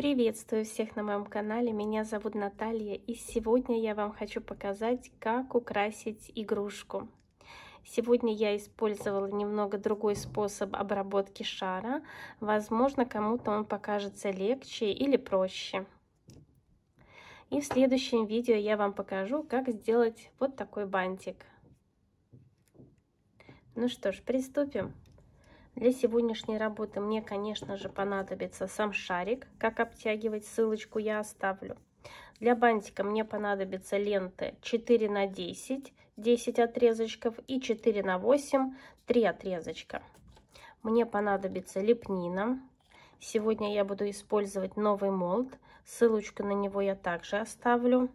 Приветствую всех на моем канале, меня зовут Наталья и сегодня я вам хочу показать, как украсить игрушку. Сегодня я использовала немного другой способ обработки шара, возможно кому-то он покажется легче или проще. И в следующем видео я вам покажу, как сделать вот такой бантик. Ну что ж, приступим. Для сегодняшней работы мне, конечно же, понадобится сам шарик, как обтягивать, ссылочку я оставлю. Для бантика мне понадобятся ленты 4 на 10, 10 отрезочков и 4 на 8, 3 отрезочка. Мне понадобится лепнина. Сегодня я буду использовать новый молд, ссылочку на него я также оставлю.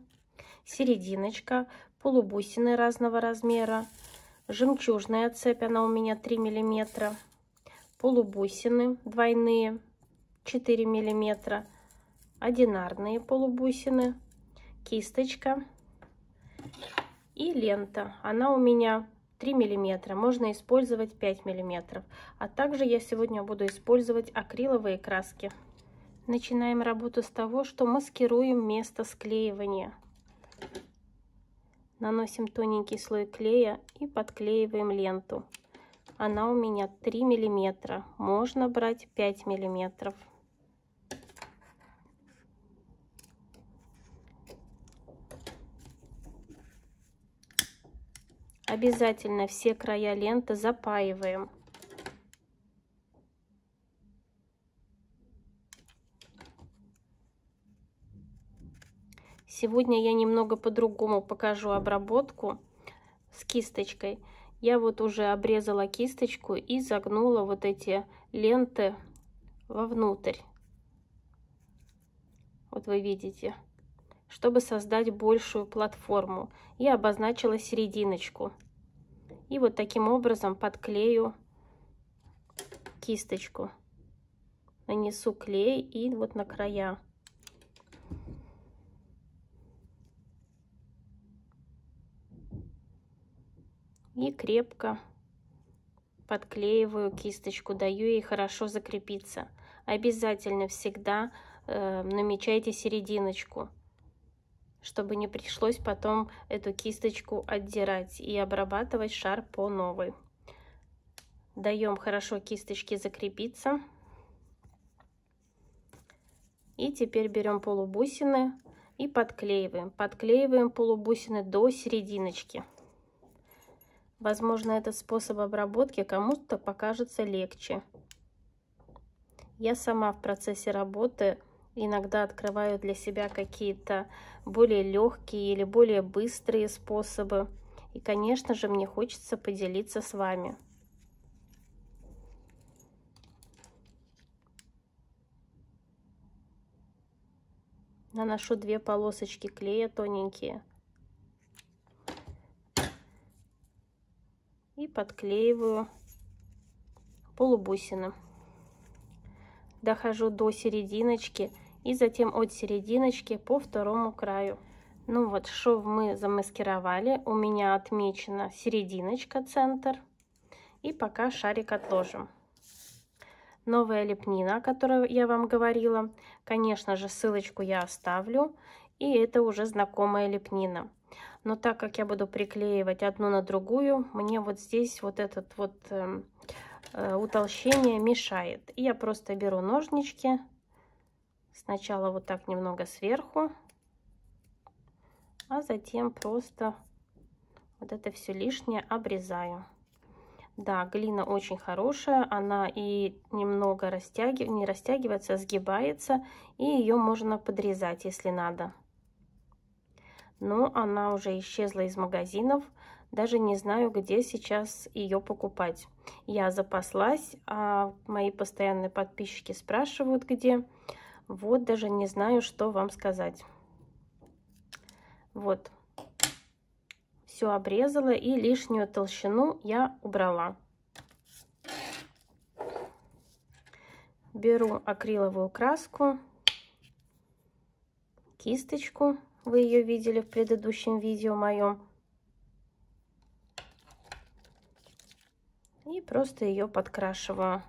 Серединочка, полубусины разного размера, жемчужная цепь, она у меня 3 миллиметра полубусины двойные 4 миллиметра, одинарные полубусины, кисточка и лента. Она у меня 3 миллиметра, можно использовать 5 миллиметров. А также я сегодня буду использовать акриловые краски. Начинаем работу с того, что маскируем место склеивания. Наносим тоненький слой клея и подклеиваем ленту она у меня 3 миллиметра можно брать 5 миллиметров обязательно все края ленты запаиваем Сегодня я немного по-другому покажу обработку с кисточкой я вот уже обрезала кисточку и загнула вот эти ленты вовнутрь. Вот вы видите, чтобы создать большую платформу. Я обозначила серединочку. И вот таким образом подклею кисточку. Нанесу клей и вот на края. крепко подклеиваю кисточку, даю ей хорошо закрепиться. Обязательно всегда э, намечайте серединочку, чтобы не пришлось потом эту кисточку отдирать и обрабатывать шар по новой. Даем хорошо кисточке закрепиться. И теперь берем полубусины и подклеиваем. Подклеиваем полубусины до серединочки. Возможно, этот способ обработки кому-то покажется легче. Я сама в процессе работы иногда открываю для себя какие-то более легкие или более быстрые способы. И, конечно же, мне хочется поделиться с вами. Наношу две полосочки клея тоненькие. подклеиваю полубусины. Дохожу до серединочки и затем от серединочки по второму краю. Ну вот, шов мы замаскировали. У меня отмечена серединочка, центр. И пока шарик отложим. Новая лепнина, о которой я вам говорила. Конечно же, ссылочку я оставлю и это уже знакомая лепнина. Но так как я буду приклеивать одну на другую, мне вот здесь вот этот вот эм, э, утолщение мешает. И я просто беру ножнички, сначала вот так немного сверху, а затем просто вот это все лишнее обрезаю. Да, глина очень хорошая, она и немного растягив... не растягивается, а сгибается, и ее можно подрезать, если надо но она уже исчезла из магазинов. Даже не знаю, где сейчас ее покупать. Я запаслась, а мои постоянные подписчики спрашивают, где. Вот даже не знаю, что вам сказать. Вот. Все обрезала и лишнюю толщину я убрала. Беру акриловую краску, кисточку вы ее видели в предыдущем видео моем. И просто ее подкрашиваю.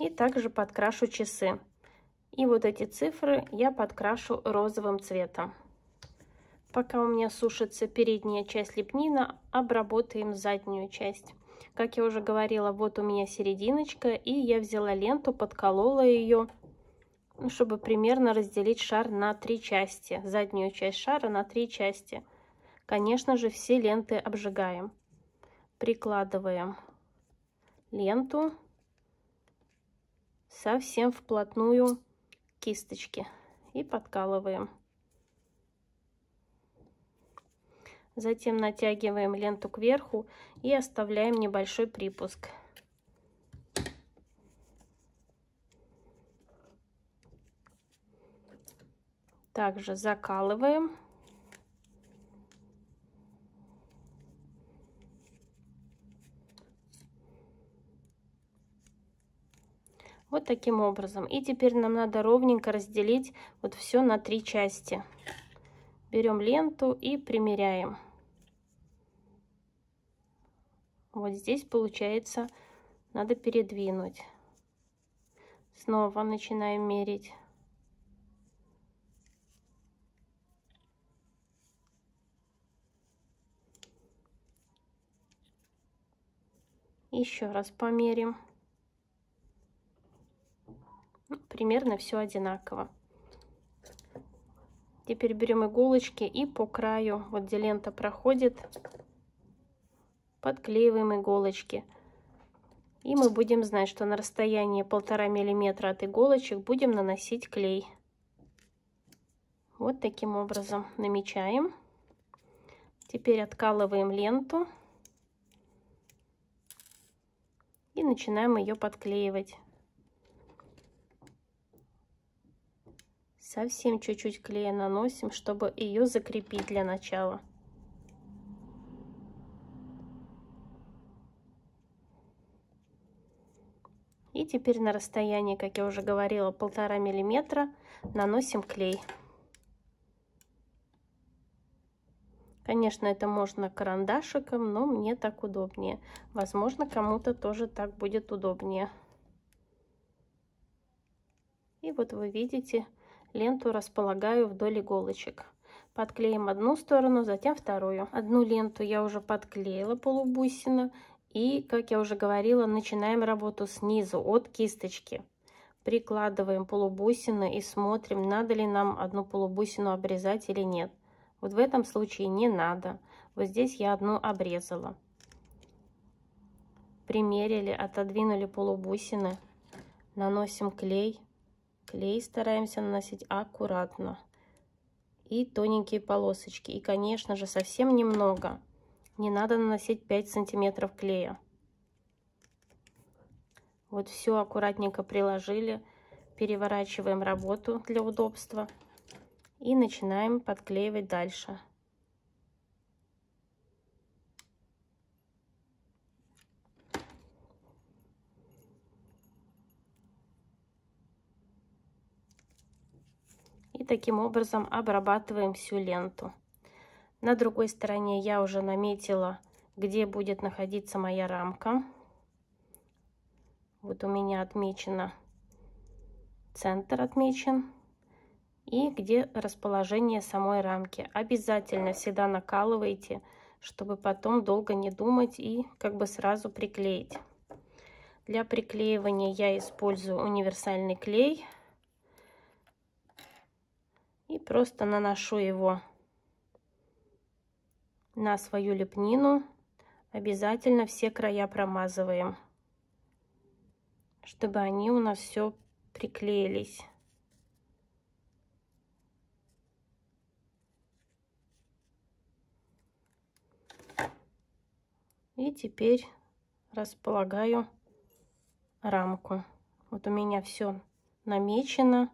И также подкрашу часы. И вот эти цифры я подкрашу розовым цветом. Пока у меня сушится передняя часть лепнина, обработаем заднюю часть. Как я уже говорила, вот у меня серединочка, и я взяла ленту, подколола ее, ну, чтобы примерно разделить шар на три части, заднюю часть шара на три части. Конечно же, все ленты обжигаем. Прикладываем ленту совсем вплотную кисточки и подкалываем. Затем натягиваем ленту кверху и оставляем небольшой припуск. Также закалываем. Вот таким образом. И теперь нам надо ровненько разделить вот все на три части. Берем ленту и примеряем. Вот здесь получается надо передвинуть. Снова начинаем мерить. Еще раз померим. Ну, примерно все одинаково. Теперь берем иголочки и по краю, вот где лента проходит, подклеиваем иголочки. И мы будем знать, что на расстоянии полтора миллиметра от иголочек будем наносить клей. Вот таким образом намечаем. Теперь откалываем ленту и начинаем ее подклеивать. Совсем чуть-чуть клея наносим, чтобы ее закрепить для начала. И теперь на расстоянии, как я уже говорила, полтора миллиметра наносим клей. Конечно, это можно карандашиком, но мне так удобнее. Возможно, кому-то тоже так будет удобнее. И вот вы видите, ленту располагаю вдоль иголочек. Подклеим одну сторону, затем вторую. Одну ленту я уже подклеила полубусина. И, как я уже говорила, начинаем работу снизу, от кисточки. Прикладываем полубусины и смотрим, надо ли нам одну полубусину обрезать или нет. Вот в этом случае не надо. Вот здесь я одну обрезала. Примерили, отодвинули полубусины. Наносим клей. Клей стараемся наносить аккуратно. И тоненькие полосочки. И, конечно же, совсем немного не надо наносить 5 сантиметров клея. Вот все аккуратненько приложили, переворачиваем работу для удобства и начинаем подклеивать дальше. И таким образом обрабатываем всю ленту. На другой стороне я уже наметила, где будет находиться моя рамка. Вот у меня отмечено, центр отмечен и где расположение самой рамки. Обязательно всегда накалывайте, чтобы потом долго не думать и как бы сразу приклеить. Для приклеивания я использую универсальный клей и просто наношу его на свою лепнину обязательно все края промазываем, чтобы они у нас все приклеились. И теперь располагаю рамку. Вот у меня все намечено.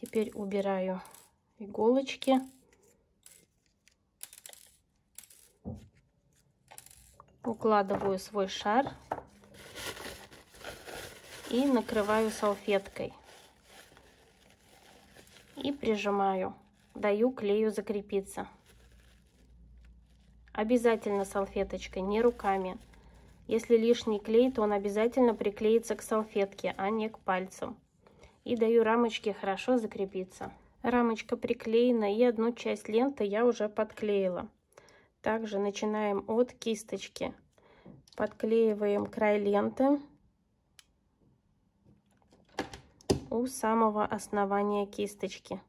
Теперь убираю иголочки. Укладываю свой шар и накрываю салфеткой. И прижимаю. Даю клею закрепиться. Обязательно салфеточкой, не руками. Если лишний клей, то он обязательно приклеится к салфетке, а не к пальцам. И даю рамочке хорошо закрепиться. Рамочка приклеена и одну часть ленты я уже подклеила. Также начинаем от кисточки. Подклеиваем край ленты у самого основания кисточки.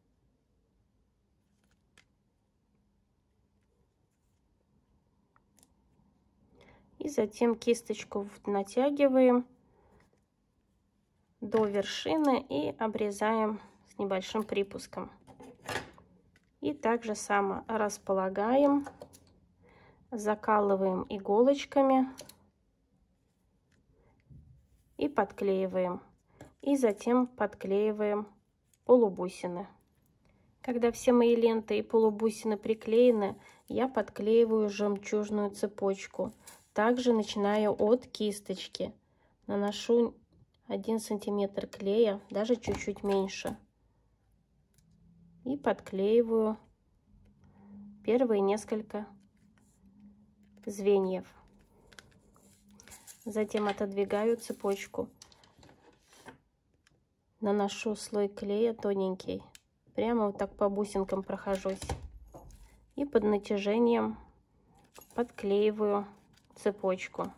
И затем кисточку натягиваем до вершины и обрезаем небольшим припуском. И также само располагаем, закалываем иголочками и подклеиваем. И затем подклеиваем полубусины. Когда все мои ленты и полубусины приклеены, я подклеиваю жемчужную цепочку. Также начинаю от кисточки. Наношу 1 сантиметр клея, даже чуть-чуть меньше и подклеиваю первые несколько звеньев. Затем отодвигаю цепочку. Наношу слой клея тоненький. Прямо вот так по бусинкам прохожусь. И под натяжением подклеиваю цепочку.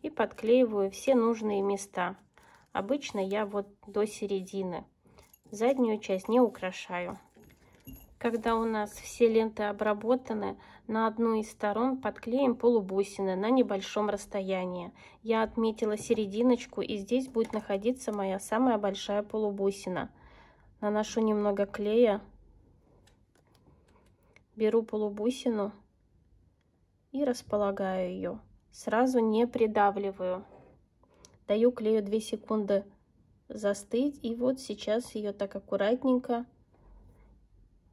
И подклеиваю все нужные места. Обычно я вот до середины заднюю часть не украшаю. Когда у нас все ленты обработаны, на одну из сторон подклеим полубусины на небольшом расстоянии. Я отметила серединочку и здесь будет находиться моя самая большая полубусина. Наношу немного клея, беру полубусину и располагаю ее. Сразу не придавливаю. Даю клею 2 секунды застыть. И вот сейчас ее так аккуратненько.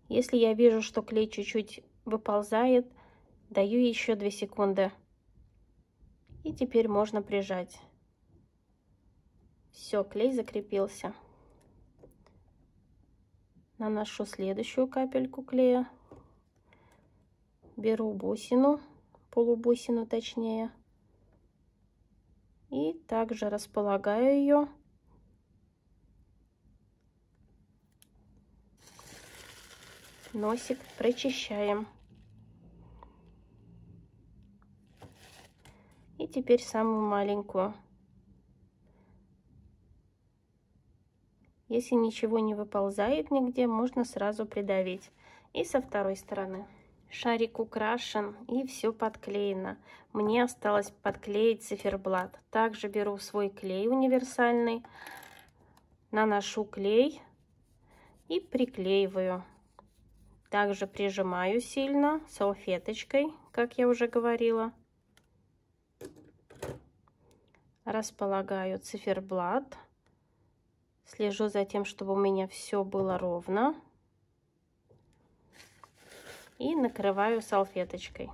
Если я вижу, что клей чуть-чуть выползает, даю еще 2 секунды. И теперь можно прижать. Все, клей закрепился. Наношу следующую капельку клея. Беру бусину, полубусину точнее. И также располагаю ее. носик прочищаем. И теперь самую маленькую. Если ничего не выползает нигде, можно сразу придавить. И со второй стороны. Шарик украшен и все подклеено. Мне осталось подклеить циферблат. Также беру свой клей универсальный, наношу клей и приклеиваю. Также прижимаю сильно салфеточкой, как я уже говорила. Располагаю циферблат. Слежу за тем, чтобы у меня все было ровно. И накрываю салфеточкой.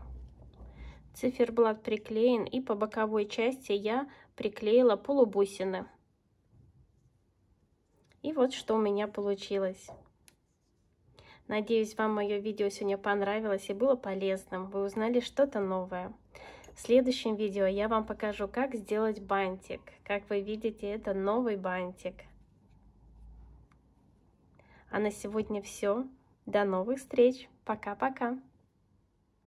Циферблат приклеен и по боковой части я приклеила полубусины. И вот что у меня получилось. Надеюсь, вам мое видео сегодня понравилось и было полезным. Вы узнали что-то новое. В следующем видео я вам покажу, как сделать бантик. Как вы видите, это новый бантик. А на сегодня все. До новых встреч. Пока-пока.